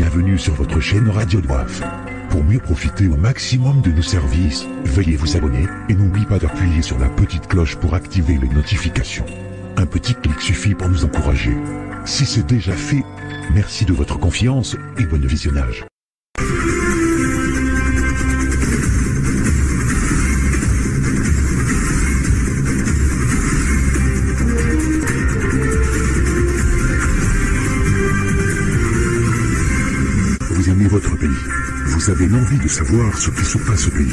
Bienvenue sur votre chaîne Radio Doif. Pour mieux profiter au maximum de nos services, veuillez vous abonner et n'oubliez pas d'appuyer sur la petite cloche pour activer les notifications. Un petit clic suffit pour nous encourager. Si c'est déjà fait, merci de votre confiance et bon visionnage. Vous avez l'envie de savoir ce qui se passe au pays.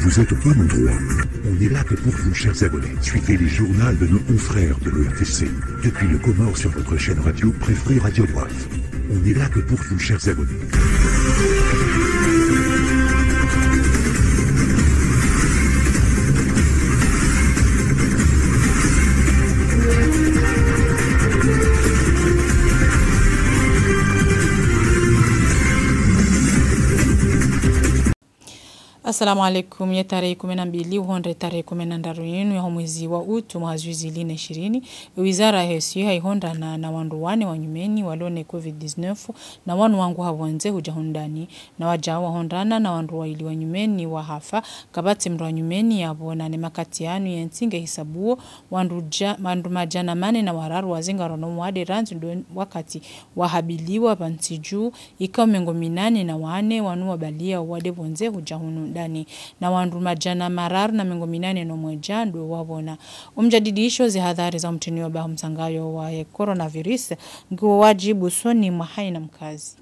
Vous êtes au bon endroit. On est là que pour vous, chers abonnés. Suivez les journaux de nos confrères de l'EFC. Depuis le Comore sur votre chaîne radio préférée Radio Droite. On est là que pour vous, chers abonnés. Assalamu alaikum ya tarehe 12 uhonde tarehe kumi na ya mwezi wa utu mwezi ziline ishirini wizara ya hesi haihondana na na wandu wane wanyumeni walone covid-19 na wanu wangu hawanze hujahondani na waja wa hondana na wandu waili wanyumeni wa hafa kabati mndu wanyumeni ya bona ne makati yanu ya ntinge hisabuo wandu, ja, mandu majana mane na wararu wazingaro no mwade ndo wakati wahabiliwa pansi ikao mengo minane na wane wanu wabalia wade vonze hujahondani na wandu majana mararu na mingo minane no mweja ndwe wawona umjadidisho zihadhari za wa bahu msangayo wa coronavirus ngiwo wajibu soni na mkazi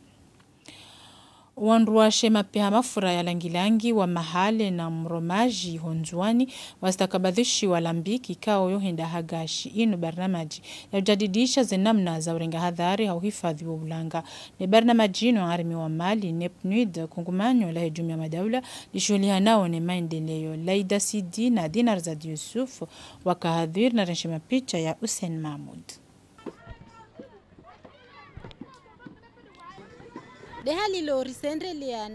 Wanruashe mapya mafura ya langilangi wa mahale na mromaji honzwani wastakabadhishi wa lambiki kao yohenda hagashi ino barnamaji ujadidisha zenamna za urenga hadhari au hifadhi wa ulanga ni barnamaji ino armi wa mali nepnuid kungumanyo la ya madaula lishughulia nao ni maendeleo laida sidi na dinar za Yusuf wakahadhiri na reshema picha ya usen Mahmud lehali risendre lya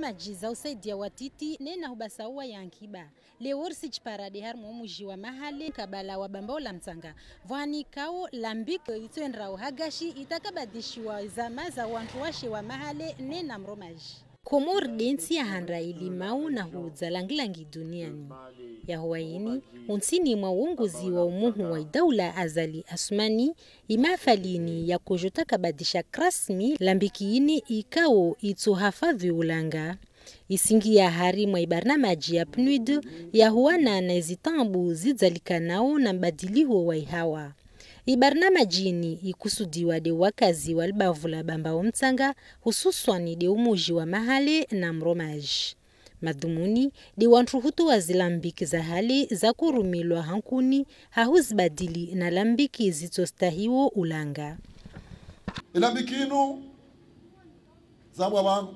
majiza za usaidia watiti nena hubasauwa yankiba leworsi chiparade harimo muji wa mahale kabala wa bambao la mtsanga vwanikao lambiko itwendrao hagashi itakabadishiwa zama za wantu washe wa mahale nena mromaji Komor ilimau na hudza langilangi duniani yahowaini unsini mwa uongozi wa umuhu wa idaula azali asumani imafalini ya kujotakabadisha krasmi lambikiini ikao hafadhi ulanga isingi ya hari mwa ibarnamaji ya PNUD yahuana na izitambu zidzalikanao na mbadiliho wa ihawa ibarnamajini de wakazi wa libavu la bamba omtsanga hususwani de umuji wa mahali na mromaji madhumuni de wanthu hutuwazi lambiki za hali za kurumilwa hankuni hahuzibadili na lambiki zitsostahiwo ulanga ilambikinu zabwa wangu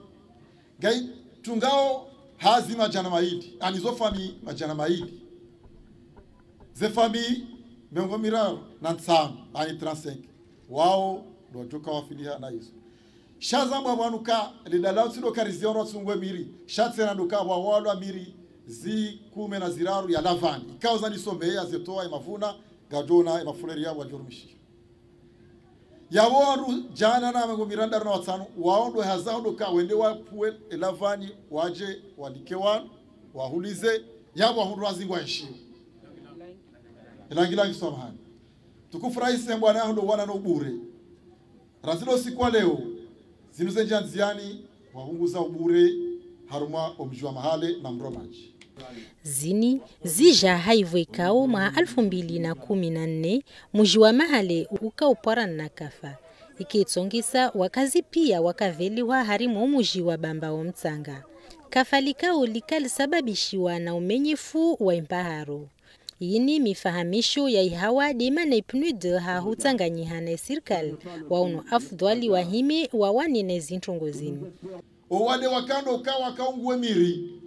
gai tungao hazi majana maidi anizofami majana maidi zefami miongo miraro na ani transenke wao ndo tukawafiliha na Yesu shazambwa bwanuka lidalao sido kariziono tsungwe miri shatsena nduka bwa miri zi kume na ziraru ya lavani ikauza nisomeya zetoa imavuna gajona imafuleri yabo ajurumishi yaworu jana na mengo miranda na watano waondo hazao nduka wende wapuwe lavani waje wadike wanu wahulize yabo ahundwa zingwa heshima ilangilangi samahani tukufu raisi mbwana yaho ndouwana no ubure razilo sikwa leo zinuze nja nziani wahunguza ubure harumwa omjua mahale na mromaji zini zija haivwe kao mwa alfu mbili na kumi na nne muji wa mahale ukaupwarana na kafa ikitsongisa wakazi pia wakaveliwa harimo muji wa bamba wa mtsanga kafa likao likalisababishiwa na umenyefu wa impaharo ini mifahamisho ya ihawadi imana ipnud hahutanganyihana esirikali wauno wa wahimi wawanine zintongozini owade wakando ukawa kaungue miri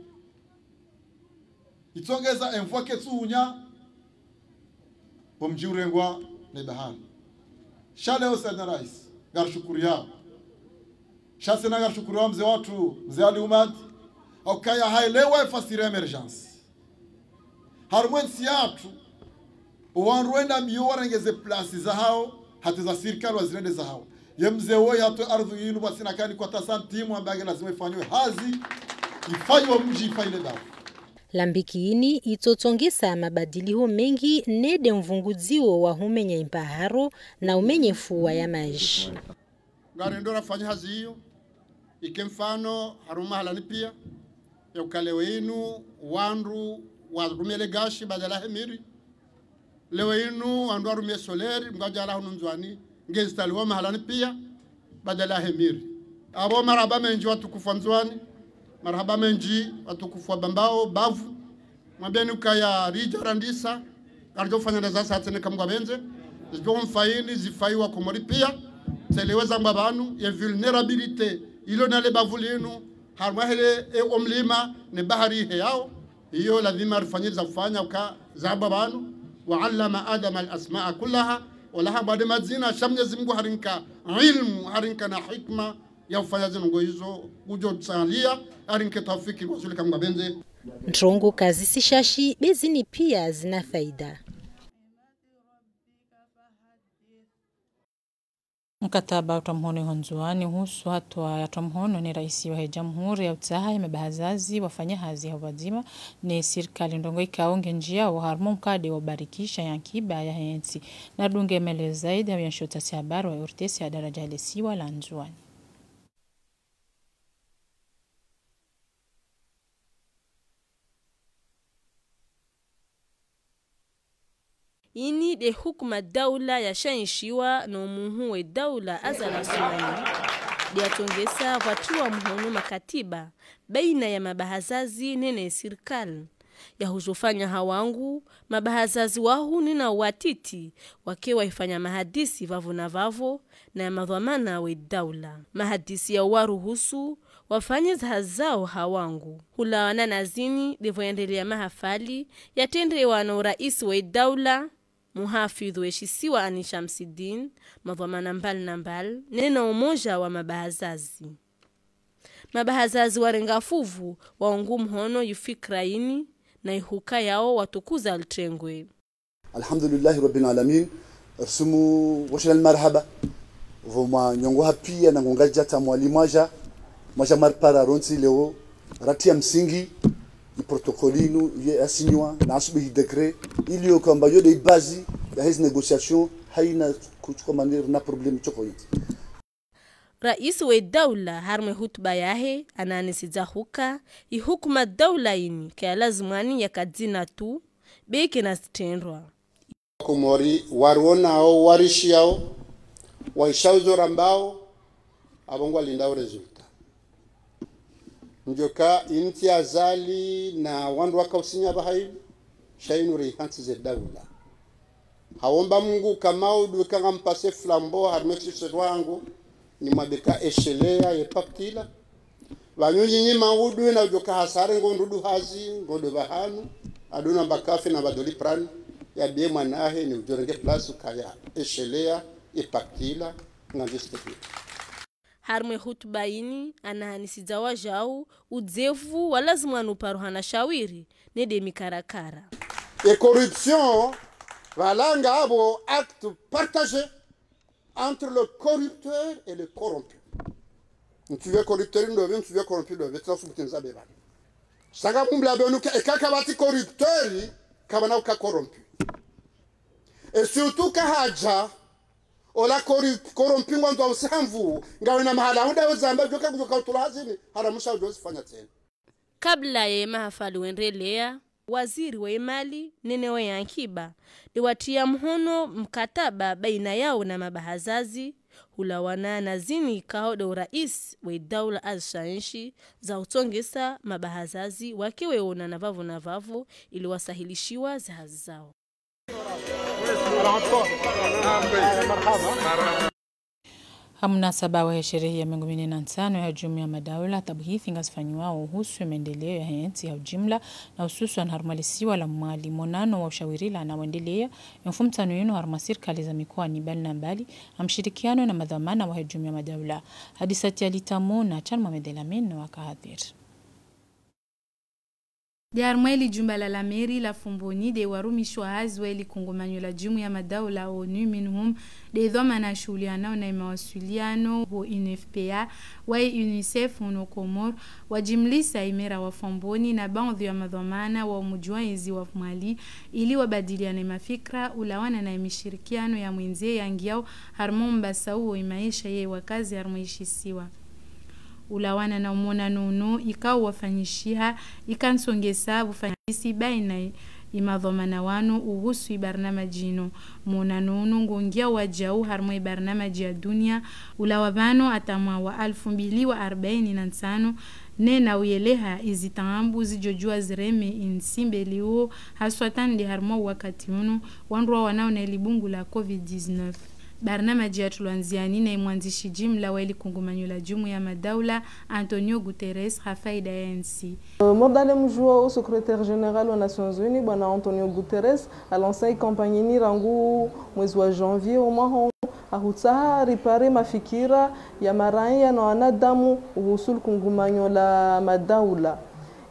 itongeza emvua ketsuhunya omjiurengwa ne bahari shaleo sana rais garshukuri yao shasena garshukuri wa mze watu ali aliumad aukaya haelewa efasire emergence harimo ensi yacu uwan Rwanda miyo warengeze plasi hao hati za sirikali wazirende zahawo yemzewo hatu ardhi yinu basina kani kwa tasantimu ambage lazima ifanywe hazi ifanywe mji ifanywe dawa lambikiini itotsongesa mabadiliho mengi nede mvungudzio wa humenya impaharo na umenye fuwa ya maisha ngarendora fanya hazi hiyo ike mfano haruma halani pia yaukalewe inu wandu warumele gashi badala hemiri lewe inu andu arumie soleri mgajala hununzwani ngezitaliwa mahalani pia badala hemiri abo marhaba menji watukufu wa mzwani marhaba menji watukufu wa bambao bavu nuka ya rija randisa arjofanya na zasa atene kamgwa benze zijo mfaini wa komori pia seleweza ngwa banu ya vulnerabilite ilo nale bavu linu harmahele e omlima ne bahari he yao hiyo lazima za kufanya ukazaba abantu waallama adama alasmaa kullaha walaha bade mazina sha mnyezi mungu harinka ilmu harinka na hikma ya kufanya zinongo hizo ujo tsalia harinka tafiki kwasulika mgwabenze ntongo kazi shashi bezini pia zina faida Mkataba utamhono honzuani husu hatua ya tomhono ni raisi wa jamhuri ya wafanya hazi ya wadzima ni serikali ndongo ikaonge njia wa harmo mkade wa yankiba ya hensi na dunge mele zaidi ya shota habari wa urtesi ya daraja lesiwa la nzuani ini de hukuma daula yashanishiwa n'omuntu we daula azalasomani lyatongesa vatuwa muhono makatiba baina ya mabahazazi nene sirikali yahuzofanya hawangu mabahazazi wahu nina watiti wake waifanya mahadisi vavo na vavo na madhamana we daula mahadisi waruhusu wafanye zaha zao hawangu hulawana nazini devoendelea mahafali yatendewa na urais we daula muhafidhu heshisiwa Ani Shamsidin madhamana mbali na mbali nena umoja wa mabahazazi mabahazazi warenga fuvu waongu mhono yufikra na ihuka yao watukuza altrengwe alhamdulillahi rabbil alamin sumu washal marhaba vuma nyongo hapia na ngonga mwali mwalimu aja mwaja marpara ronsi leo ratia msingi protokoli inu yasinywa na asubuhi dekre iliyokuwa ambayo yote bazi ya hizi negotiation haina kuchukua maneno na problem choko hizi. Rais wa daula harme hutuba yahe ananisiza huka ihukuma daula ini kaya lazimani ya kadina tu beke na stendwa kumori warwonao warishiao waishauzo rambao abongwa lindao rezumu njoka inti azali na wandu wakausinya bahai shainuri ihansi ze daula haomba mungu kama udwikanga mpase flambo harimesise ni nimwabika eshelea yepaptila vanyunyinyi udu na ujoka hasare ngondudu hazi ngondu bahanu aduna mbakafe na vadoli prani bie mwanahe ni ujorenge plasu kaya eshelea ipaptila nganjistekile harmwe hutubaini anahanisizawa jau udzevu walazimwana uparuhana shawiri nedemikarakara La e corruption valanga abo acte partagé entre le corrupteur et le corrompu ntuve corrupteur ndove ntuve corrompu ndove tinasubutiniza bevana saka mumbulabenuka ekaka vati corrupteur kava navo ka corrompu e surtout kahaja ola korompi ngwanzwa usamvu ngawe na mahala hunda uzamba zamba joka kujoka utulazini haramusha ujo sifanya tena kabla ya mahafali wendelea waziri wa imali neneo ya akiba liwatia mhono mkataba baina yao na mabahazazi hulawana na zini do rais wa daula azshanshi za utongesa mabahazazi wakiweona na vavu na vavu iliwasahilishiwa wasahilishiwa zahazi zao Mnasaba wa sherehe ya na tano ya Jumuiya ya Madola tabhithi ngazifanyiwao uhusu maendeleo ya hensi ya ujumla na hususan harumalisiwa la mwali monano wa na la anaoendelea mtano yenu haruma serikali za mikoa ni bali na mbali amshirikiano na madhamana wa Jumuiya ya madaula hadi sati alitamo na Chan Mohamed Lamin wakahadhiri armweli jumba la lameri la fumboni deiwarumishwa hazwa ilikungumanywa la jumu ya madao la onu minhum dhoma na shughuli yanao na mawasiliano ho UNFPA wa UNICEF huno Komor wajimlisa imera wa fumboni na baadhi ya madhamana wa mujwaizi wa Mali ili wabadiliane mafikra ulawana na mishirikiano ya mwenzie yangiao harmon basau imaisha ye wakazi harmoishisiwa ulawana na umona nunu ikawafanyishia ikansongesa bufanyisi baina imadhomana wanu uhusu ibarnama jino muna nunu ngungia wajau harmo ibarnamaji ya dunia ulawavano atamwa wa alfu mbili wa arobaini na nsanu ne nauyeleha izi taambu zijojua zireme insimbeliwo haswatandi harmo wakati unu wanrua na ilibungu la covid-19 Barnamiji ya tulianzia na mwanzishi jimla waili kungumanyo la jumu ya madaula Antonio Guterres hafaida ya nc euh, modale mjua o secrétaire général wa Nations Unies bwana Antonio Guterres alansai kampanye ni rangu mwezi wa janvier umaho ahutsaha ripare mafikira ya maraia na wanadamu uhusul kungumanyo la madaula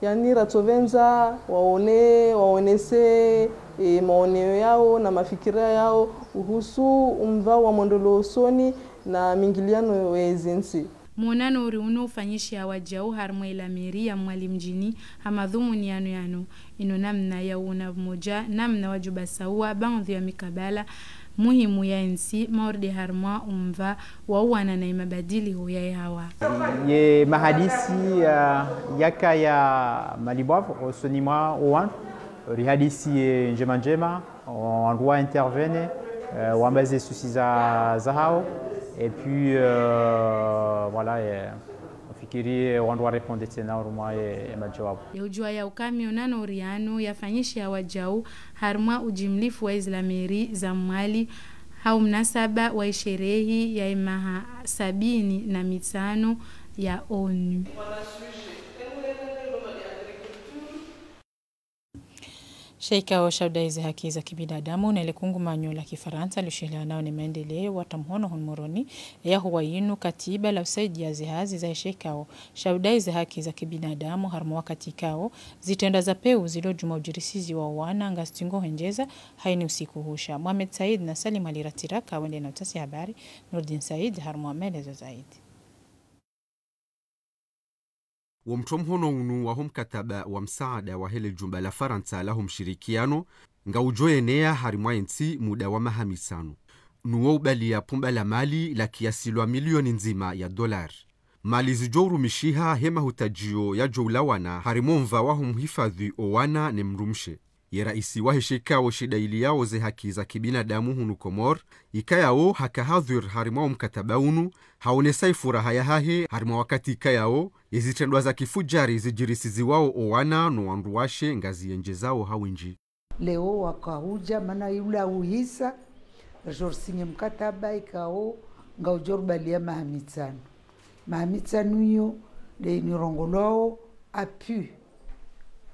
yani ratovenza waone waonese e, maoneo yao na mafikiria yao uhusu umvao wa mwondolo usoni na mingiliano ya ezinsi muonano uri unoufanyisha wajau harimwe ilamiri ya mwalimjini hamadhumuni yanu yanu ino namna yauna mmoja namna wajubasauwa bandhi ya mikabala muhimu ya nsi maordi harma umva wana na mabadiliko ya yawa ye mahadisi uh, yaka ya malibwavu osonimwa owantu rihadisi à njema njema Je wa intervene uh, wambaze za, et puis euh, voilà fikirie wandu wareponde tena orumwa emajawabu yaujua ya ukami unano uriano yafanyishe ya wajau harumwa ujimlifu wa islameri za mwali hau mnasaba wa sherehi ya imaha sabini na mitano ya ONU. Sheikha wa Shabda za haki za kibinadamu na ile manyo la Kifaransa nao ni maendeleo hon moroni ya huwainu katiba la usaidia zihazi za wa Shabda za haki za kibinadamu harmo wakati kao zitenda za peu zilo juma ujirisizi wa wana stingo henjeza haini usiku husha Mohamed Said na Salim Aliratiraka wende na utasi habari Nurdin Said harmo amelezo zaidi womtomhono unu wa homkataba wa msaada wa hele jumba la faransa laho mshirikiano ngaujoeneya hari mwaentsi muda wa mahamisanu nuwo ubaliya pumba la mali la kiasilwa milioni nzima ya dolari mali zijourumishiha hema ya yajoulawana harimo mva waho mhifadhi owana ne mrumshe yeraisi waheshekawo shidaili yawo ze haki za kibinadamu hunu komor ikayawo hakahadhwir harimwa mkataba unu haonesai furaha yahahe harimwa wakati ikayawo yezitendwa za kifujari zijirisiziwawo owana no wandu washe ngazi yenje zawo hawinji leo wakahuja mana yula uhisa jorsinye mkataba ikao ngaujorubalia mahamitsano mahamitsano iyo deinirongolwao apu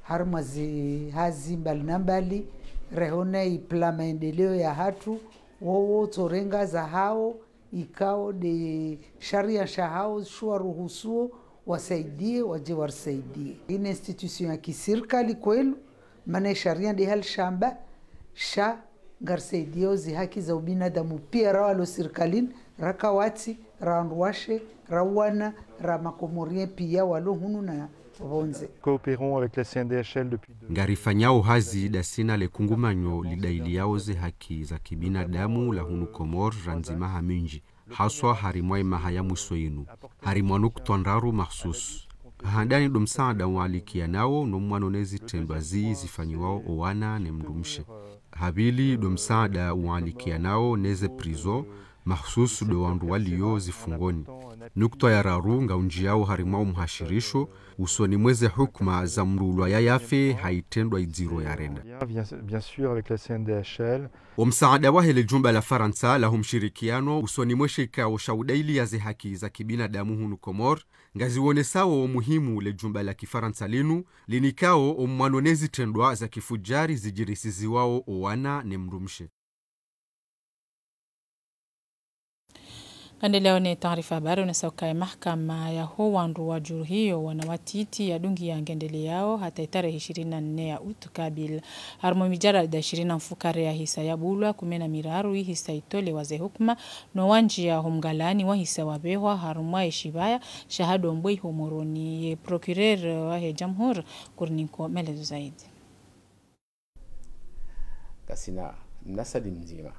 harmazi hazi mbali mbali rehone ipla maendeleo ya hatu wowo torenga za hao ikao de sharia sha hao shua ruhusuo wasaidie waje warsaidie ine institution ya kisirikali kwelu maana sharia de hal shamba sha ngarsaidie zi haki za ubinadamu pia rawa lo sirkalini rakawati rawanduwashe rawana makomorie pia walo hunu na ngarifanyao hazi dasina lekungumanyo lidailiyaoze haki za kibinadamu la hunukomor ranzima haminji haswa harimwa imaha ya mwiso inu harimwa nukutwandaru mahsus handani do msaada waalikia nawo nomwana onezitemba zii zifanyiwao owana ne mndumshe havili do msaada waalikia nawo neze prizo mahsusu dowandu waliyo zifungoni nukta ya raru ngaunjiyao harimwa umuhashirisho usoni mweze hukma za mrulwa ya yafe haitendwa idziro ya wa wamsaada wahele jumba la faransa la humshirikiano usoni mweshe ikao udaili ya ze haki za kibinadamu hunu komor ngaziwone sawo umuhimu le jumba la kifaransa linu linikao omwanonezi tendwa za kifujari zijirisiziwao owana ne mrumshe leo ni taarifa habari unasaukae mahkama ya howandu wa juru hiyo wanawatiti ya dungi ya ngendele yao hata itare 24 ya harmo mijara mijarada 20 mfukare ya hisa ya bulwa kumena miraru hisa itole waze hukma no wanji ya homgalani wa hisa wabehwa harumwa eshibaya shahado mboi homoroni ye prokurer wa jamhur kurniko melezo zaidi kasina mnasali mzima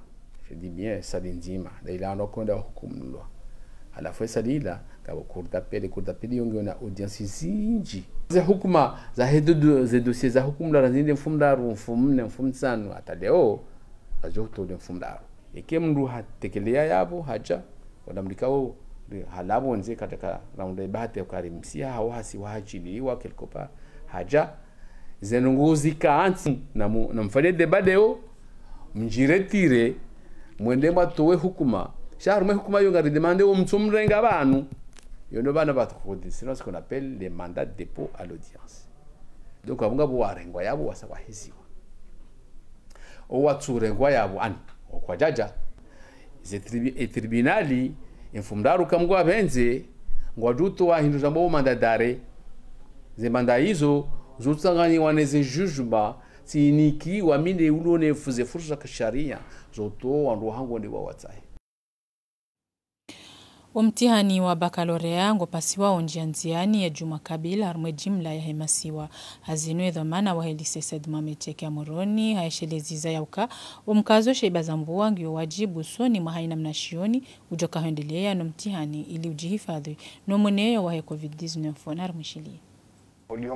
Je dis bien esali nzima daila anokonda okumulwa alafu esali ila ngabo cour d'appel cour d'appel yongona audience zinji ze hukuma za hedu ze dossier za hukumla razinde mfumdaru mfumne mfumsanu hata leo azotole mfumdaru ike mndu hatekelea yabo haja wanamlikao halabo nze katika raunda ibate ukarimsia hao hasiwaachiliwa kelkopa haja zenungu zikaansi na, mu, na mfanyede badeo mjiretire mwende mwatowe hukuma sharume hukuma yo ngari demande wo mtsumrenga bantu yono bana batukudi sino ce qu'on appelle les mandats de dépôt à l'audience donc abunga bo warengwa yabo wasa hiziwa o watsure owatsurengwa yabo an o kwa jaja ze okwajaja et tribunali infumdaru kamgwa benze ngwa wa wahindura mbo mandadare ze manda izo zutsanganyiwa neze jugement tsiniki wamine ulone fuze fursa za kisharia zoto wandu hangu ndi wawatsai Umtihani wa bakalorea ngopasiwa onjia nziani ya juma kabila armwe jimla ya hemasiwa hazinwe dhamana wa helise sed meteke ya moroni haesheleziza ya uka umkazo sheiba zambua ngiyo wajibu soni mahaina mnashioni ujoka hendelea no mtihani ili ujihifadhi no mweneyo wa covid-19 armwe shili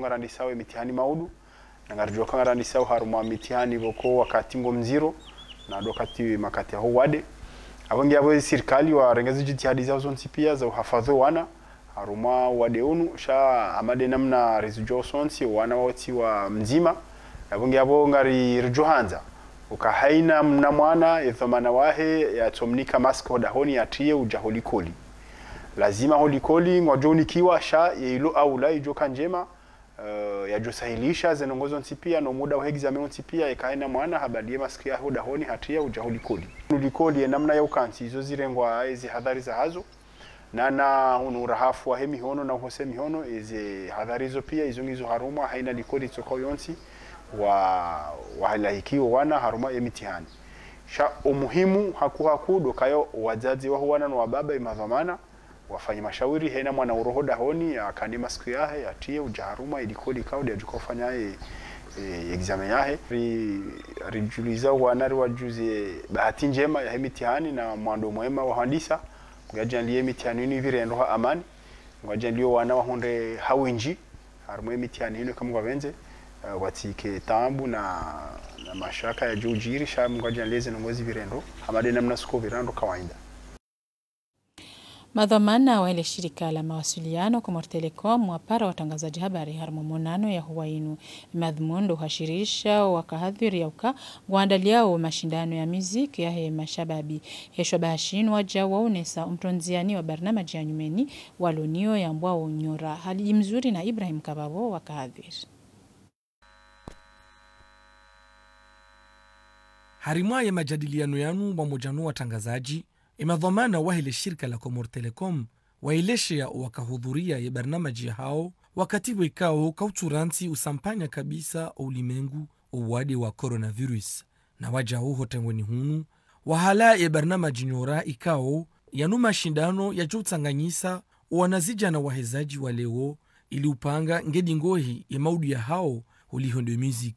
na ndisawe mitihani maudu nangarijua kama ni sawa haruma mitihani boko wakati ngo mziro na wakati makati ya wade abongi abo sirkali wa rengezi jiti hadi za zone pia za hafadho wana haruma wade unu sha amade namna rezijo sonsi wana wati wa mzima abongi abo ngari rijohanza ukahaina mna mwana ethamana wahe ya tomnika masko dahoni yatiye ujaholikoli lazima holikoli kiwa sha yeilo aula ijoka njema uh, ya yajosahilisha zenongozo nsipia no muda wa meo nsipia ekaena mwana habadie masikia huda honi hatia ujahulikoli nulikoli enamna ya namna ya ukansi izo zirengwa ezi hadhari za hazo na nana unurahafu wa hemi hono na uhose mihono ezi hadhari zo pia izo ngizo haruma haina likoli tsoko yonsi wa wa wahalahikiwa wana haruma ya mitihani. sha umuhimu hakuhakudo kayo wazazi wa huwana na wababa imadhamana wafanye mashauri hena mwana urohoda honi akandima siku yahe tie ujaharuma ilikodi kaudi ajuka ufanya ye e, examen yahe rijuliza wana riwajuze bahati njema yahe mitihani na mwando mwema wahandisa ngajanlie mitihani yinu virendoha amani ngajanlie wana wahonde hawinji harimwe mitihani yinu kama wavenze uh, eh, watike tambu na na mashaka ya juu jiri sha mwajanlie zinongozi virendo hamade namna suko virando kawaida Madhamana wa ile shirika la mawasiliano kwa Mortelecom wapara watangazaji habari harmo monano ya huwainu madhmundo hashirisha wakahadhiri yauka waandaliao mashindano ya miziki ya he mashababi heshwa bahashin waja waonesa umtonziani wa barnamaji ya nyumeni walonio ya mbwa nyora hali mzuri na Ibrahim Kababo wakahadhiri harimwa ya majadiliano yanu mwamoja nu watangazaji imedhamana wahili shirika la Comor Telecom wailesheya wakahudhuria ya barnamaji hao wakatibu ikao kauturansi usampanya kabisa ulimengu uwadi wa coronavirus na waja uho tengweni hunu wahala ye barnamaji nyora ikao yanu mashindano yajotsanganyisa wanazija na wahezaji wa leo ili upanga ngedi ngohi ya maudu ya hao ulihonde music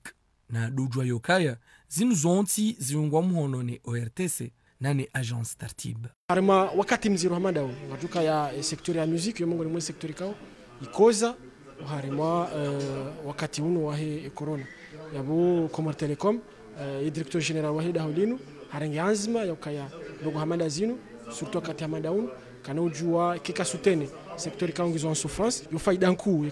na dujwa yokaya zinu zonti ziungwa muhono ne ortse nani agence tartib arima wakati hamada hamadawo ngatuka ya eh, sektori ya musique yo ni mwe sektori kao ikoza harima uh, wakati uno wahe eh, corona yabo comor telecom uh, directeur general wahe daholinu harangi anzima yakaya dogo hamada zinu surtout wakati hamada unu kana ujua kika sutene sektori kaongezwa en souffrance yo faida nkuu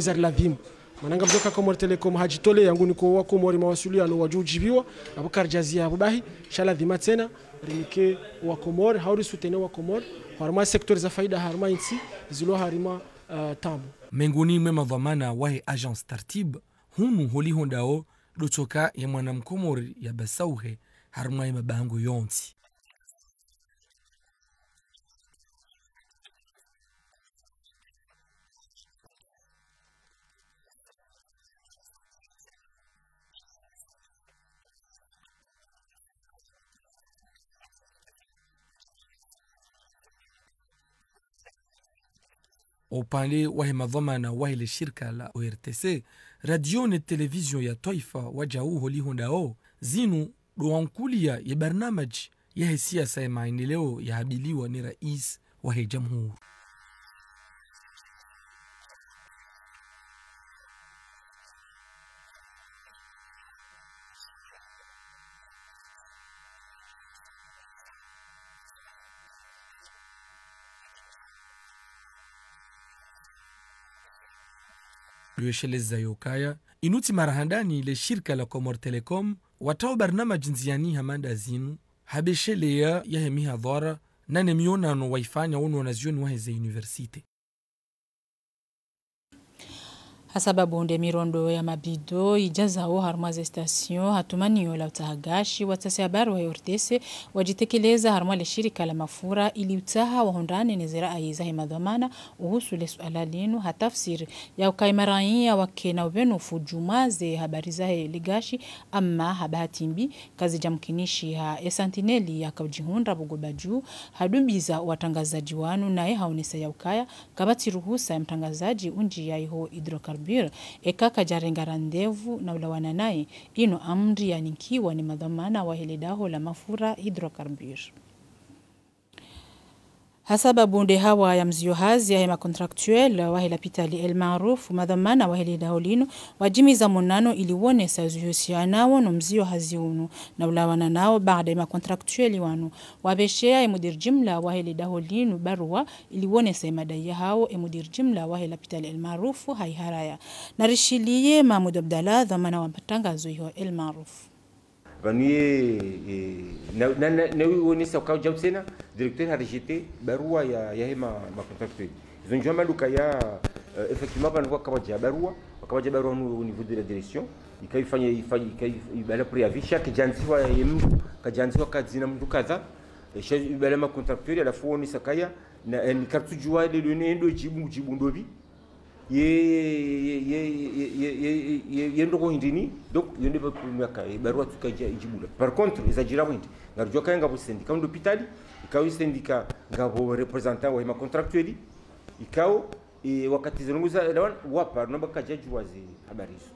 zari ladhimu mananga mzoka komori telekom hajitole yangu niko wako mori mawasiliano wajujibiwa abukar jazi ya bubahi shala dhima tena rimike wa komori hauri sutene wa komori harma sektor za faida harma insi zilo harima uh, tamu menguni mwe madhamana wahe agence tartib hunu holihondao dotoka ya mwana mwanamkomori ya basauhe harma ya mabango yonti upande wahi madhamana wahi le shirika la ORTC radio ne televizion ya taifa wajau holihondao zinu dowankulia ya barnamaji yahe siasa ya maendeleo yahabiliwa ni rais wahe jamhuri kuyosheleza yokaya inuti marahandani le shirka la comor telecom watawo barnamaji nziyani hamanda zinu habesheleya yahe nanemionano nane mionano waifanya unu wanazioni wahe za universite Hasaba bonde mirondo ya mabido ijazaho harumwa za station hatuma niyo la utahagashi watasi habari wa yortese, wajitekeleza harumwa le shirika la mafura ili utaha wa wahondane nezera ayiza hemadhamana uhusu le suala lenu hatafsiri ya ukaimaraia wake na ubenu fujumaze habari za ligashi ama habahatimbi kazi jamkinishi ha esantineli ya kaujihunda bugoba hadumbiza watangazaji wanu naye haonesa ya ukaya kabati ruhusa ya mtangazaji unji ya iho hidrokarbon ekaka jarengara randevu na ulawana naye ino amri yanikiwa ni madhamana wa daho la mafura hidrokarbir حسب دهوا ya هازي هما wa wahe pitali el maarufu madhamana wahelida olino wajimiza munano iliwonesa zuhusia nao no mzio hazi unu na ulawana nao baada ya contractuel wanu wabeshea emudir jimla wahelida daulino barua iliwonesa madai hao emudir jimla wahe pitali el maarufu haiharaya narishilie Mahmud Abdallah dhamana wa matangazo zuhio el maarufu vanie nawionisa kwa jau tena directeur harejete barua ya yahema macontractuel zonjua maluka ya uh, effectivement vanakuwa kawaja barua wakawaja barua au niveau de la direction ikaifanya ibala préavis chaque janziwa ya mtu kajanziwa kazina mtu kadha ibala macontractuel alafu onisa kaya na nikatujua lelo nendo jibungu jibundovi ye ye yendo kuhindini donc yende pamiaka eh, barua tukaja ijibula par contre izajira kuhindi ngarujwa kaya ngabo sendika ndo hospitali ikao sendika ngabo représentant wa contractuel ikao e, wakati zinunguza lawan wapa nomba kaja juwazi habari hizo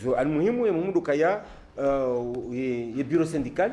hizo almuhimu ya mumudu kaya eh, ye, bureau syndical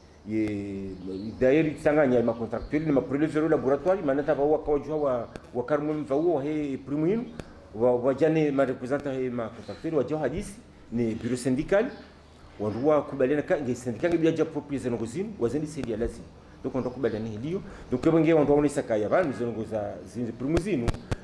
d'ailleurs itsanganya ma contractuel ma prelevé au laboratoire manata va wakawajua wa wakarmu mvauo he primu yenu wajane ma representa he ma contractuel wajua hadisi oh, ni bureau syndical wanduwa kubaliana ka nge syndical nge byaja propriété zango zinu wazindi sedia lazima donc wanduwa kubaliana hiliyo donc kwenye eh wanduwa onesaka ya vanu zango za zinu primu zinu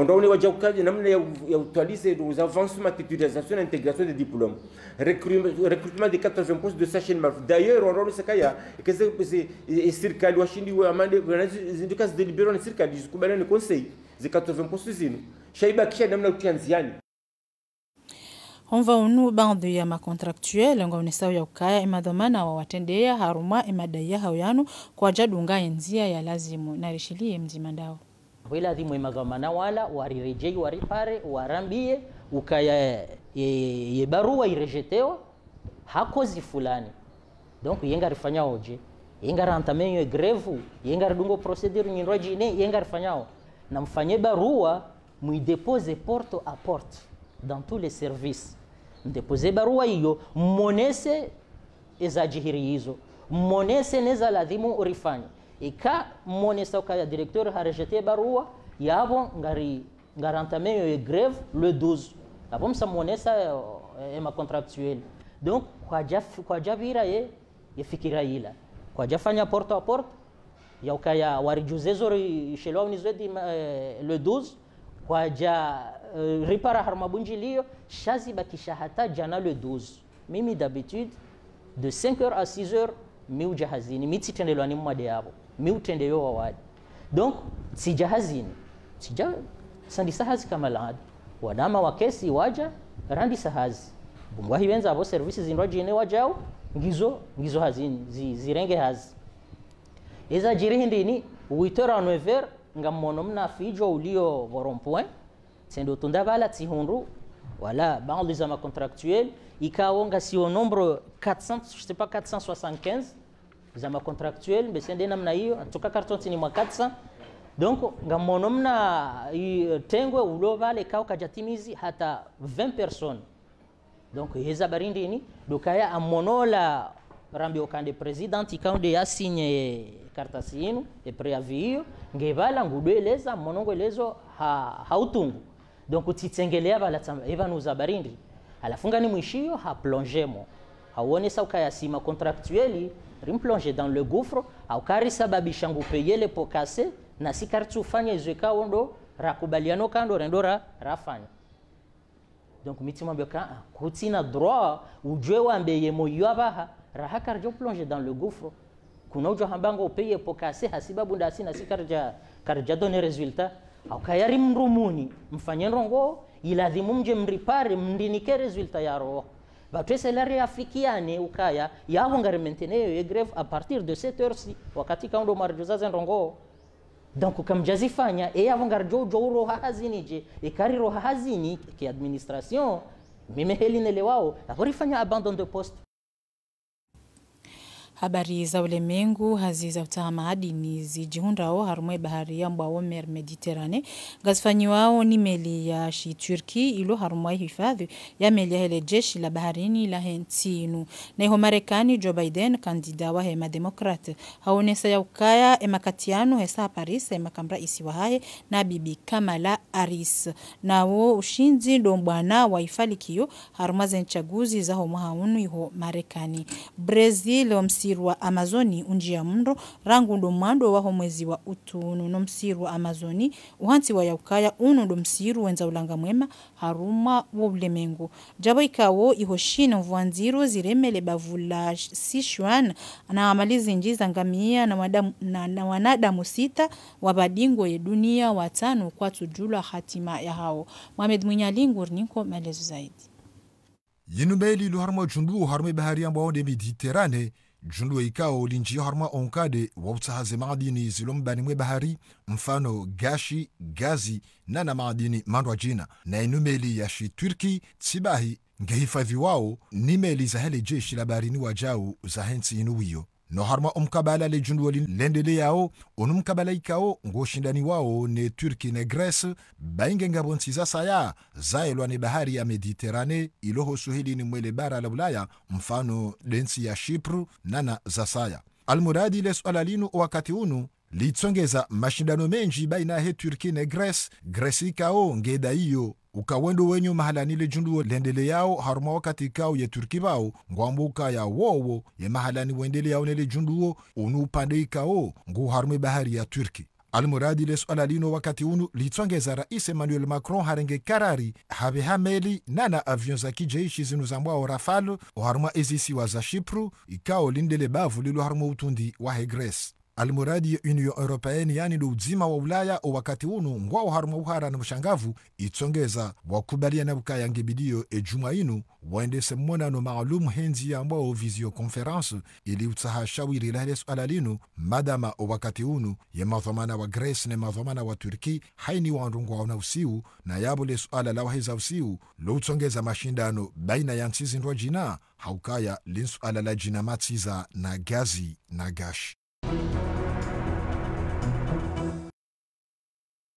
On doit aller au namna ya utwalize nos avancements, titularisation, intégration des diplômes, recrutement de 80 postes de sachine marque. D'ailleurs, on doit sekaya kese serikali washindi wa amande zinduka zideliberwa na serikali zikubaliana na conseil ze 80 postes zino. Shaiba kisha namna utianziani unu bandu ya makontraktuele ngaone unesawu ya ukaya ima imadhamana wa watendea haruma ima daya yahao yanu kwaja dunga enzia ya lazimu narishilie ya mzimandao hweladi mwemagavamana wala warirejei waripare warambie ukaya yebarua ye irejetewa hakozi fulani donc yengarifanyaoje yengarantamenyo egrevu yengaridungo procedure nyindwa jine yengarifanyao namfanye barua muidepose porte a porte dans tous les services mdepose barua hiyo mmonese ezajihiri hizo mmonese neza lazimu urifanya ika mone soka ya directeur a rejeté barua yavo ngari ngarantame yo e grève le 12 avom msa mone sa ema eh, eh, contractuel donc kwa jaf kwa javira ye fikira ila kwa jafanya porte à porte yaukaya warijuze zori shelewa unizwedi eh, le 12 kwa ja uh, ripara liyo shazi bakisha hata jana le 12 mimi d'habitude de 5h à 6h miujahazini mitsitendelwani mmade yavo mutende yo wawadi donc sijahazini sija sandisahazi kama laadi wanama wakesi waja randisahazi bungwahi wenza abo servisi zindwajine wajao ngizo ngizo hazini zi, zirenge hazi iza jirihindini uitora never nga mmono mnafijo ulio vorompoin sendo tundabala tihundu wala bandi za macontractuel ikawonga si au nombre 400 je sais pas 475 zama contractuel besende namna hiyo atoka kartonsi ni mwakatsa donc ngamono mna tengwe ulo vale kao kajatimizi hata 20 personnes donc heza barindi ni dukaya amonola rambi okande president ikaunde yasinye kartasi yinu epreavi hiyo ngevala ngudweleza monongo elezo ha, hautungu donc titsengelea vala evanuza barindi ni mwishio haplongemo hauone saukayasima kontraktueli rimplonge dans le gouffre au aukarisababisha ngupe yele pokase na sikaritufanya izwe kawo ndo rakubaliano kando rendora ra, rafanya donc mitimwambia ka ah, kutina droit ujwe wambe ye moyo abaha jo plonge dans le gouffre kuna ujo hambango upeye pokase hasibabu ndasi na sikarja karja donner resultat aukayari mrumuni mfanye rongo iladhimu mje mripare mndinike resultat ya roho batwese lari afikiane ukaya yahungarimenti neyo greve a partir de 7 heures wakati kaundo marijozaze ndongo donc kamjazifanya eyavungarjojo ro hazini je ikariroha e hazini kiadministration mimeheli nelewao avorifanya abandon de poste Habari za ulemengu hazizawutaha ni o harumwe bahari ya mbwa o mer Mediterane gazifanyi wao ni meli ya shi Turki ilo harumwe hifadhi ya meli ya hele jeshi la baharini la Hentinu na iho Marekani Joe Biden kandida wa hema demokrat haonesa ya ukaya emakatianu hesa Paris emakambra isiwahaye na bibi Kamala aris Harris nawo ushinzi dombwana wa ifalikio harumwa zenchaguzi homo haunu iho Marekani Brazil omsi msiru wa amazoni unjia mndo rangu ndo mando waho mwezi wa utunu no msiru wa amazoni uhanti wa yaukaya ndo msiru wenza ulanga mwema haruma wa ule mengu. jabo ikawo ihoshino mvuanziro ziremele bavula sishwana na amalizi njiza ngamia na, wadamu, na, na wanadamu sita wabadingo ya dunia watano kwa tujula hatima ya hao Mohamed Mwinyalingu niko maelezo zaidi yinubeli luharma chundu harme bahari ambao ni Mediterane jundwe ikao linji harma onkade wautsahaze maadini zilombani mwe bahari mfano gashi gazi nana maadini mandwa jina na inumeli yashi turki tsibahi ngehifadhi wao nimeli za hele jeshi la baharini wajau za hensi inuwiyo no harma umkabala le jundwolin lendele yao onumkabalaikao ngoshindani wao ne turki ne grese bainge ngabonsiza saya zaelwa ne bahari ya mediterane ilohosu hilini mwele bara la ulaya mfano densi ya shipru nana za saya almuradi le swala linu wakati unu litsongeza mashindano menji baina he Turki ne grese Gresi ikao ngeda iyo ukawendo wenyu mahalani lejunduo lendele yao haruma wakati kao ye Turki vao ngwambuka ya wowo ye mahalani wendele yao nele unu upande ikao ngu harume bahari ya Turki almuradi le lino wakati unu litsongeza rais emmanuel macron harenge karari have hameli nana avion za kijeishi zinu zambwao rafal oharuma ezisiwa za shipru ikao lindele bavu lilo harume utundi wa grese almuradi union europeen yani ni uzima wa ulaya wakati unu ngwao harumwa uhara na mushangavu itsongeza yange bidio e juma inu waendese mmonano maalumu henzi yambwao visio conference ili utsaha shawiri swala lino madama wakati unu ya madhamana wa grace ne madhamana wa turki haini ngwao na usiu na yabo le swala la waheza usiu loutsongeza mashindano baina ya nsi zindwa jina haukaya linsuala la jina matsiza na gazi na gashi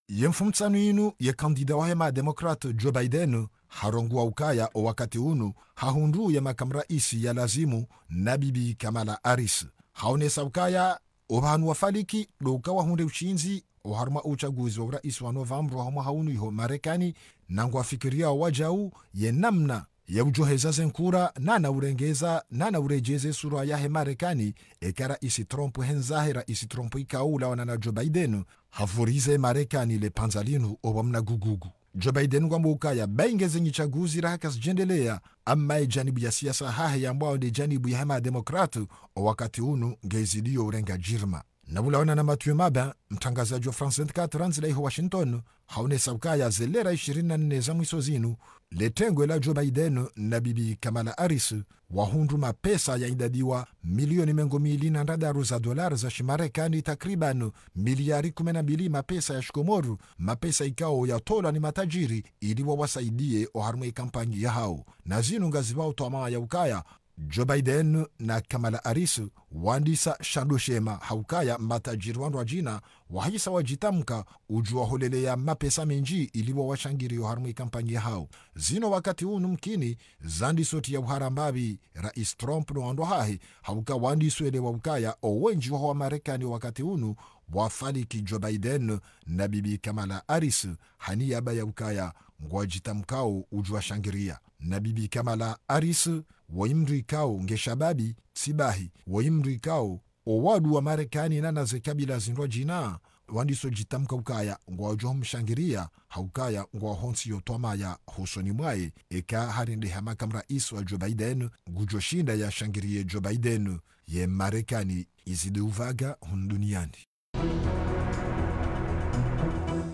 Yemfumtsanu inu yekandida wahema ya demokrat Joe Biden harongua ukaya owakati unu hahundu yemakam raisi ya lazimu na bibi Kamala Harris haonesa ukaya ovahanu wafaliki douka wahunde ushinzi oharumwa uchaguzi wa uraisi wa novambro wahumwa haunu iho Marekani nangu wafikiriao wajau yenamna yakujoheza zenkura nana urengeza nana urejeze sura yahe marekani ekara isi isitrompu henzahera trompu ikaula wanana jo baidenu havurize marekani lepanza linu owamna gugugu jo baiden kwamba ukaya bainge zenye chaguzi raha kasijendelea ammaye janibu ya siasa hahe yambwao ndi janibu yahe mademokratu owakati unu ngeziliyo urenga jirma nabulaona na Mathieu Maba, mtangazaji wa France 24 ranzilaiho Washington, haone saukaya zelera 24 za mwiso zinu letengwe la Joe Biden na bibi Kamala Harris wahunduma pesa idadiwa milioni mengo mili na ndadaru za dolari za shimarekani takriban miliari 12 mapesa ya shikomoru mapesa ikao yatola ni matajiri ili wawasaidie oharumwe ya yahao na zinunga zivao twamaa ya ukaya Joe Biden na Kamala Harris wandisa shandu shema haukaya matajiri wandu ajina wahisa wajitamka ya mapesa menji iliwo washangiriyo harumu ikampanyi hao zino wakati unu mkini zandisoti ya uharambavi rais Trump no wandu hahe hauka wandiswelewa ukaya owenji waho wa Marekani wakati unu wafaliki Joe Biden na bibi Kamala Harris haniyaba ya ukaya ngwajitamkao ujwashangiria na bibi kamala aris waimndwikao ngeshababi sibahi waimndwikao owadu wa marekani nanaze kabila zindwa jina wandisojitamka ukaya ngwajwa mshangiria haukaya ngwahonsi twamaya husoni mwaye eka harinde hamaka rais wa joe biden gujoshinda ya shangirie joe biden ye marekani izidi uvaga hun duniani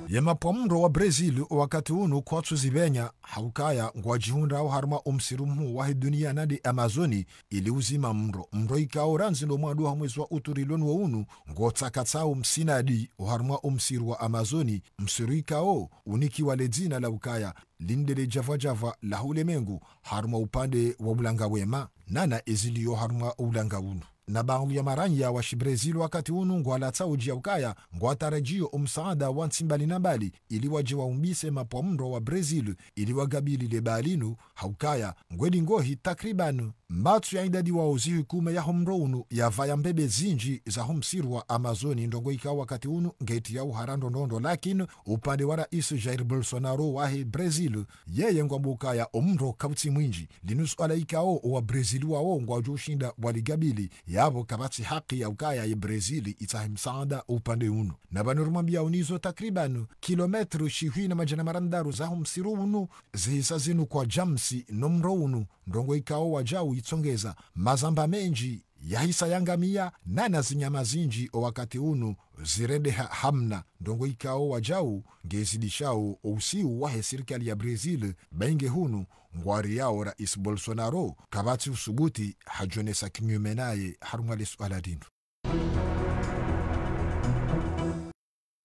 yemapwa munro wa brazil wakati unu kwatsu zibenya haukaya ngwajihunda harma umsiru mhu wahi dunia nadi amazoni ili uzima mro mro ikao ranzindo mwadu wa mwezi wa uturiloni wa unu ngotsakatsau msinadi uharuma umsiru wa amazoni msiru ikao unikiwa ledzina la ukaya lindele javajava la mengu harma upande wa ulanga wema nana eziliyo harma ulanga unu na bangu ya maranya wa Brazil wakati unu ngwala tsauji ya ukaya ngwa tarajio umsaada wa ntsimbali na bali ili waje waumbise mapwamro wa Brazil ili wagabilile balinu haukaya ngwedi ngohi takribanu mbatso ya idadi wa kume ya yaho mrounu yavaya mbebe zinji za homsiru wa amazoni ndongo ikawa wakati unu ngeti ya uhara ndondondo lakini upande wa rais jair bolsonaro wahe brazil yeye ngwambuka ya omro kautsi mwinji linu swala wa brazil wawo ngwaju ushinda waligabili yavo kavatsi haki ya ukaya ye brazil itsahe msaada upande unu na vanurumwambia unizo takribanu kilometru shihwi na majana marandaru za msiru unu zihisa zinu kwa jamsi nomro unu ndongo ikao wajau kuitsongeza mazamba menji yangamiya nana zinyama zinji owakati uno zirende ha hamna ndongo ikao wajau ngezidishao ousiu wahe sirikali ya brezil bainge hunu ngwari yao rais bolsonaro kavatsi usubuti hajonesa kinyume naye harumwale suala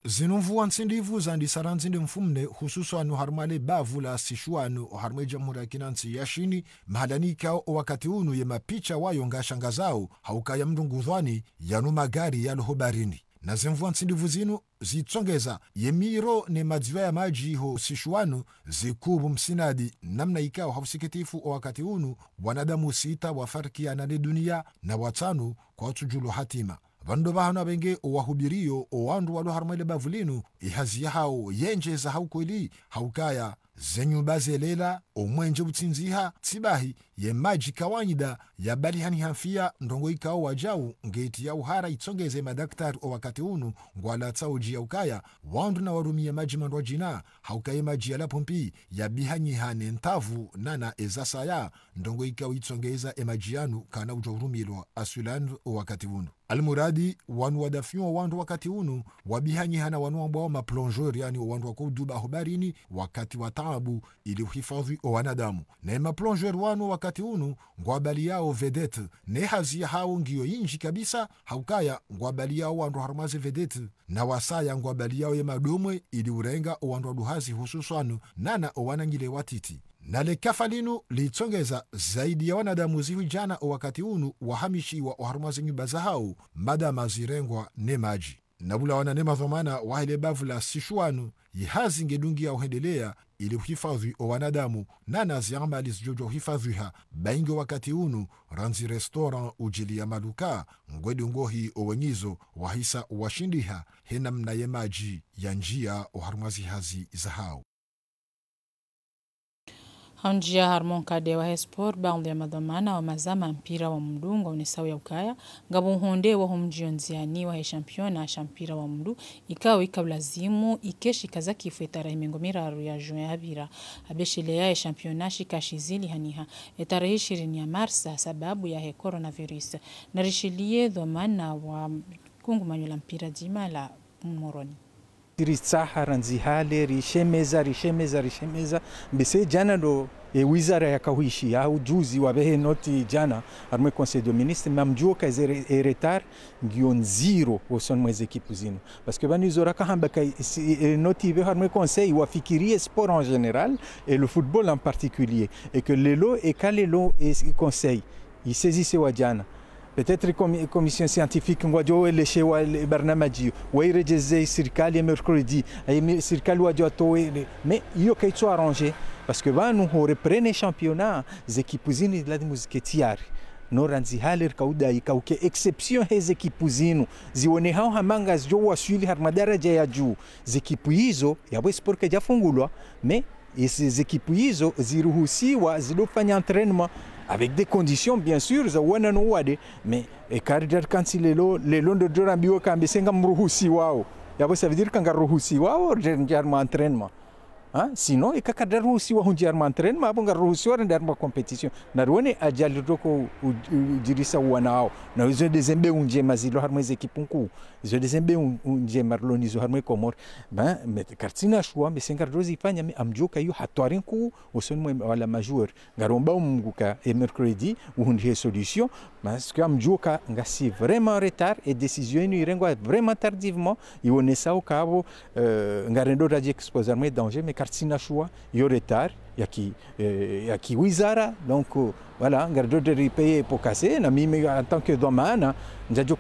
zinomvuwa nsindivu zandisara nzinde mfumne hususan uharumale bavu la sishuanu uharumwe jamhuri ya kinansi yashini mahalanika wakati unu ye mapicha wayo ngashanga zao haukaya mndungudhwani yanu magari yaluhobarini na zimvuwa nsindivu zinu zitsongeza yemiro ne madziwa ya maji ho sishuanu zikubu msinadi namna ikao hausikitifu wakati unu wanadamu sita wafarkianane dunia na watsanu kwa tujulu hatima vandu vahanu avenge owahudiriyo owandu waluharumaile bavu linu ihaziya hao yenjeza haukweli haukaya zenyumba zelela omwenje butsinziha tsibahi ye maji kawanyida yabali hani hanfiya ndongo ikawo wajawu ngeti ya uhara itsongeze madaktari o wakati unu ngwalatsa uji ukaya wandu na warumia maji mandwa jina haukaye maji ya ya mpi yabihanyihane ntavu nana ezasaya ndongo ikawo itsongeza emaji yanu kana ujwa urumilwa asulandu o wakati unu almuradi wanu wadafiwa wandu wakati unu wabihanyihana wanu wambwao maplongeur yani wandu wakudubaho hubarini wakati wa taabu ili uhifadhi o wanadamu ne maplongeur wanu wakati unu ngwabali yao vedete ne hazia hao ngiyo inji kabisa haukaya ngwabali yao wandu harumaze vedete na wasaya ngwabali yao yemadomwe ili urenga o wandu waduhazi hususwanu nana owanangile watiti na lekafa litsongeza zaidi ya wanadamu ziwi jana wakati unu wahamishiwa waharuma zinyumba zahau madama zirengwa ne maji nabula wana ne madhomana wahile bavu la sishwanu yihazingedungia uhendelea ili uhifadhi o wanadamu nana ziamali zijojwa uhifadhiha baingi wakati unu ranzi restaurant ujili ya maluka ngwedu ngohi owenyizo wahisa washindiha henamna ye maji ya njia oharumwazihazi zahau Hanjia Harmon Kade wa sport baundi ya madhamana wa mazama mpira wa mdu nga unisawi ya ukaya ngabo honde wa humjio nziani wa heshampiona asha mpira wa mdu Ikao ikablazimu ikeshi kaza kifu etarahe mengo miraru ya juwe habira abeshilea heshampiona shikashizili haniha etarehe ishirini ya marsa sababu ya he coronavirus narishilie dhamana wa kungumanyo la mpira jima la Moroni tiritsahara nzihale rishemeza rishemeza rishemeza mbese jana ndo e wizara yakahuishi au juzi wabehe noti jana arume conseil de ministre mamjuo kaze e retard ngio nziro woson mwez ekipu zino parce que banizora kahamba ka noti ibe arume conseil wafikirie sport en général et le football en particulier et que lelo ekalelo e conseil isaisise wa jana peut-être comme commission scientifique ngwadio le chez wa le barnamaji wa irejeze ya mercredi ay sirkali wadio to mais yo kay to arrangé parce que ba nous on reprenne championnat les équipes de la musique tiare no ranzi ah, haler kauda ikau ke exception hez équipes zinu zione hamanga zio wa swili har madaraja ya juu zikipu ya bo sport ke ja mais ces équipes, ils ont aussi, ils ont fait entraînement avec des conditions bien sûr za wana no wade mais e karidar le lelo lelo ndo dora biwa kambe senga mruhusi wao yabo ça veut dire kanga ruhusi wao jar entraînement ha ah, sinon e kaka wa ruusi wahunjiyarma entraînement bo ngar ruusi wa nder ma compétition nar woni a jallirdo ko dirisa wanao na iso deuxiéme ɓe un jeema zilo har moye équipe unku iso deuxiéme ɓe un jeemarlon iso har moye comore ben kartina choix mbe se ngar dosi mi am joka yo hattoarin ku o soni moye walla ma joueur ngar on e mercredi hunde he solution parce que am joka nga si vraiment retard et décision ni rengwa vraiment tardivement iwone sawo kaabo euh, ngaren ɗo radio exposar moye danger mais Kartsinashua Shua, Yoretar, yaki eh, ya donc euh, voilà de peye ipo kase na mimi atanke dhamana njajo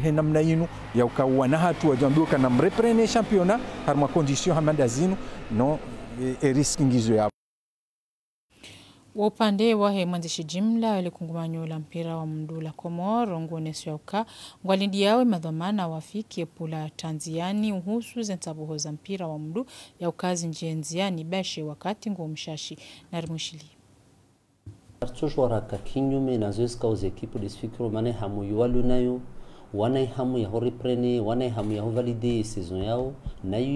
he namna yinu ya ukawa na hatu wajambiwa kana championnat par ma condition hamanda non et e, e ngizo ya kwa upande wahe mwanzishi jimla likungumanyo la mpira wa mdu la Komoro ngone syoka ngwalindi yawe madhamana wafiki pula tanziani uhusu zentabuho za mpira wa mdu ya ukazi njienziani beshe wakati ngomshashi narimushili artsushwaraka kinyume nazo uze kipu disfikiru mane hamu yuwalu nayo wanaihamu yaho wana hamu ya huvalide sezon yao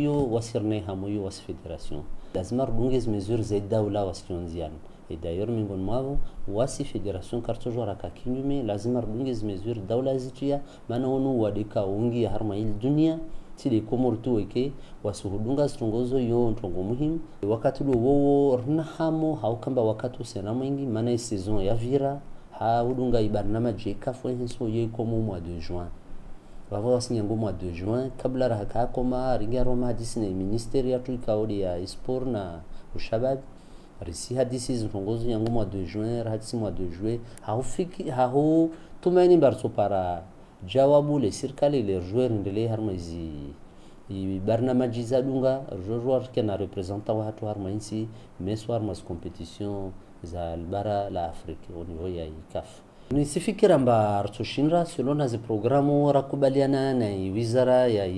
yu wasirne hamu yu wasifederasyon. lazima rudunge zimezuri zaidawla wasikionziani. Et d'ailleurs, miongoni mwavo wasi federation kartojora ka kinyume, lazima rudunge zimezuri daula zitia maana onu wadika ungi ya harma ili dunia tili komor tuweke wasihudunga zitongozo yo ntongo muhim wakati lo wowo rina hamo haukamba wakati usena mwingi maana i e saison ya vira haudunga ibarnama jeka fwe hiso ye komo mois de juin vavo ngo mois de juin kabla rahaka koma ringa roma disney na ministeri yatu ikaodi ya sport na ushababu risi hadisi hizi viongozi yangu mwa de juin hadisi mwa de juillet haufiki hautumaini mbarso para jawabu le serikali le jouer ndele harma izi dunga zadunga rojwar kena representa wa hatu harma insi meso harma competition za albara la afrique au niveau ya ikaf nisifikira mba rtoshinra silona zi programu rakubaliana na wizara ya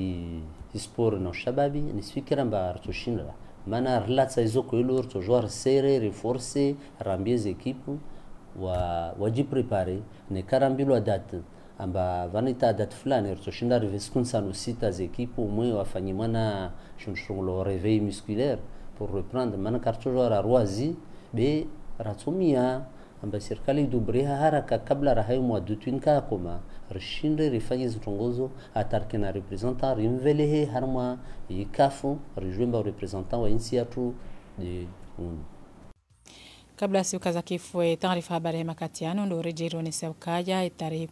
sport na shababi nisifikira mba rtoshinra maana RLATSA hizo kuilur toujours serrer renforcer rambie zekipu wa wajiprepare nekarambilwa date amba vanita date fulani ritoshinda rivesikuntsano sita zekipu umwe wafanye mwana shinshungulo réveil musculaire pour reprendre mana kar toujours arwazi be ratsomia amba serikali idubureha haraka kabla rahayo mwadutu kakoma koma rishinde rifanye zitongozo atarike na representant rimvelehe harmwa yikafu rijwemba representant wa insi yatu de unu mm. kabla ya siuka za kifo taarifa habari ya makatiano ndio rejero ni saukaja tarehe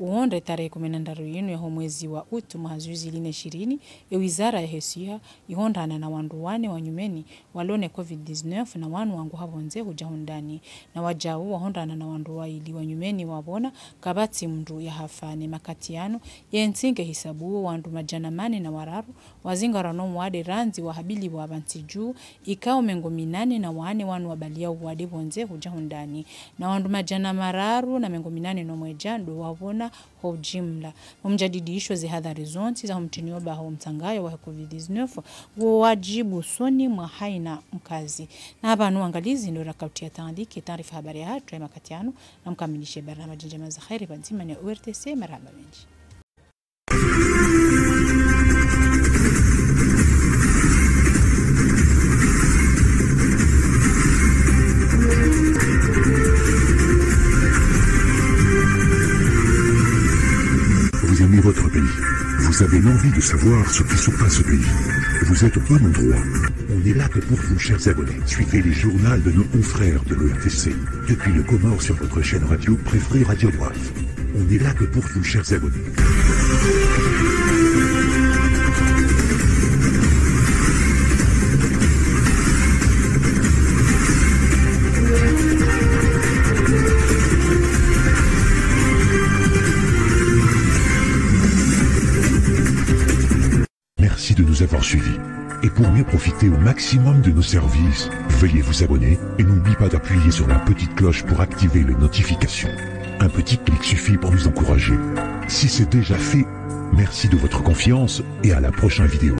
uonde tarehe kumi na ndaru yenu yaho mwezi wa utu mahazuzi line shirini ewizara yahesiha ihondana na wandu wane wanyumeni walone covid-19 na wanu wangu havonze hujahondani na wajau wahondana na wandu waili wanyumeni wabona kabati mndu hafane makatiano yensinge hisabuo wandu majanamane na wararu wazinga wazingarano mwade ranzi wahabili wa bansi juu ikao mengo minane na wane wanu wabalia uwade vonze hujahondani na wandu majana mararu na mengo minane nomweja ndo wabona ho ujumla humjadidisho zihadhari zonsi za humtinio baho mtangayo wa covid-19 wo wajibu soni mwa haina mkazi na hapa nu angalizi ndo ya taandiki taarifa habari ya hatu ya makatiano na mkamilishe barama jinjama za khairi banzima ni URTC marhaba menji votre pays. Vous avez l'envie de savoir ce qui se passe au pays. Vous êtes au bon endroit. On est là que pour vous, chers abonnés. Suivez les journaux de nos confrères de l'OMTC. depuis le Comore sur votre chaîne radio préférée Radio droite On est là que pour vous, chers abonnés. avoir Et pour mieux profiter au maximum de nos services, veuillez vous abonner et n'oubliez pas d'appuyer sur la petite cloche pour activer les notifications. Un petit clic suffit pour nous encourager. Si c'est déjà fait, merci de votre confiance et à la prochaine vidéo.